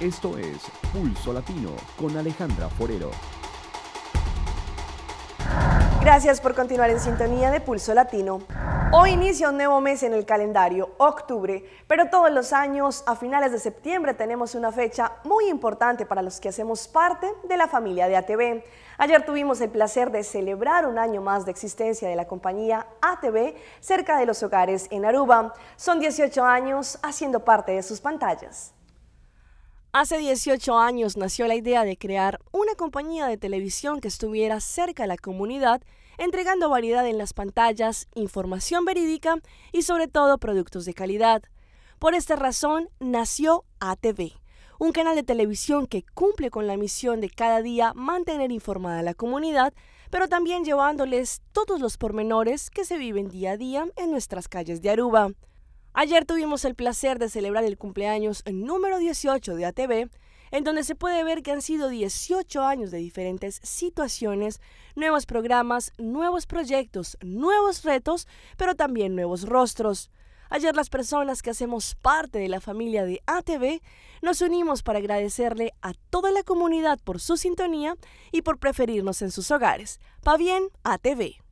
Esto es Pulso Latino con Alejandra Forero. Gracias por continuar en sintonía de Pulso Latino. Hoy inicia un nuevo mes en el calendario, octubre, pero todos los años, a finales de septiembre, tenemos una fecha muy importante para los que hacemos parte de la familia de ATV. Ayer tuvimos el placer de celebrar un año más de existencia de la compañía ATV cerca de los hogares en Aruba. Son 18 años haciendo parte de sus pantallas. Hace 18 años nació la idea de crear una compañía de televisión que estuviera cerca de la comunidad, entregando variedad en las pantallas, información verídica y sobre todo productos de calidad. Por esta razón nació ATV, un canal de televisión que cumple con la misión de cada día mantener informada a la comunidad, pero también llevándoles todos los pormenores que se viven día a día en nuestras calles de Aruba. Ayer tuvimos el placer de celebrar el cumpleaños número 18 de ATV, en donde se puede ver que han sido 18 años de diferentes situaciones, nuevos programas, nuevos proyectos, nuevos retos, pero también nuevos rostros. Ayer las personas que hacemos parte de la familia de ATV nos unimos para agradecerle a toda la comunidad por su sintonía y por preferirnos en sus hogares. Pa bien, ATV.